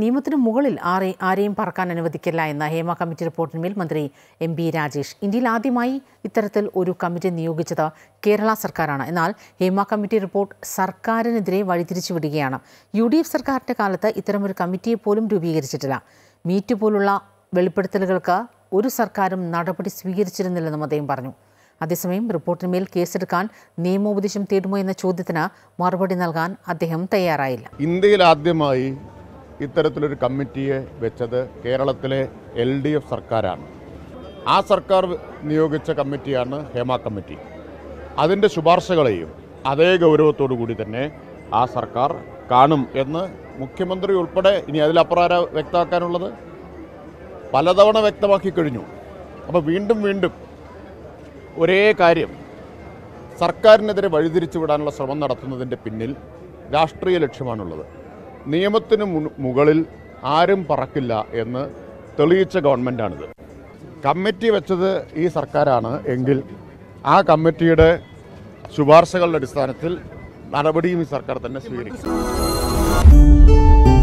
നിയമത്തിന് മുകളിൽ ആരെ ആരെയും പറക്കാൻ അനുവദിക്കില്ല എന്ന ഹേമ കമ്മിറ്റി റിപ്പോർട്ടിന്മേൽ മന്ത്രി എം ബി രാജേഷ് ഇന്ത്യയിൽ ആദ്യമായി ഇത്തരത്തിൽ ഒരു കമ്മിറ്റി നിയോഗിച്ചത് കേരള സർക്കാരാണ് എന്നാൽ ഹേമ കമ്മിറ്റി റിപ്പോർട്ട് സർക്കാരിനെതിരെ വഴിതിരിച്ചു വിടുകയാണ് യു ഡി എഫ് സർക്കാരിൻ്റെ കാലത്ത് ഇത്തരമൊരു കമ്മിറ്റിയെ പോലും രൂപീകരിച്ചിട്ടില്ല മീറ്റ് പോലുള്ള വെളിപ്പെടുത്തലുകൾക്ക് ഒരു സർക്കാരും നടപടി സ്വീകരിച്ചിരുന്നില്ലെന്നും അദ്ദേഹം പറഞ്ഞു അതേസമയം റിപ്പോർട്ടിന്മേൽ കേസെടുക്കാൻ നിയമോപദേശം തേടുമോ എന്ന ചോദ്യത്തിന് മറുപടി നൽകാൻ അദ്ദേഹം തയ്യാറായില്ല ഇന്ത്യയിൽ ആദ്യമായി ഇത്തരത്തിലൊരു കമ്മിറ്റിയെ വെച്ചത് കേരളത്തിലെ എൽ ഡി എഫ് സർക്കാരാണ് ആ സർക്കാർ നിയോഗിച്ച കമ്മിറ്റിയാണ് ഹേമ കമ്മിറ്റി അതിൻ്റെ ശുപാർശകളെയും അതേ ഗൗരവത്തോടു കൂടി തന്നെ ആ സർക്കാർ കാണും എന്ന് മുഖ്യമന്ത്രി ഉൾപ്പെടെ ഇനി അതിലപ്രകാരം വ്യക്തമാക്കാനുള്ളത് പലതവണ വ്യക്തമാക്കി കഴിഞ്ഞു അപ്പോൾ വീണ്ടും വീണ്ടും ഒരേ കാര്യം സർക്കാരിനെതിരെ വഴിതിരിച്ചു വിടാനുള്ള ശ്രമം നടത്തുന്നതിൻ്റെ പിന്നിൽ രാഷ്ട്രീയ ലക്ഷ്യമാണുള്ളത് നിയമത്തിന് മുകളിൽ ആരും പറക്കില്ല എന്ന് തെളിയിച്ച ഗവൺമെൻറ്റാണിത് കമ്മിറ്റി വെച്ചത് ഈ സർക്കാരാണ് എങ്കിൽ ആ കമ്മിറ്റിയുടെ ശുപാർശകളുടെ അടിസ്ഥാനത്തിൽ നടപടിയും ഈ സർക്കാർ തന്നെ സ്വീകരിക്കും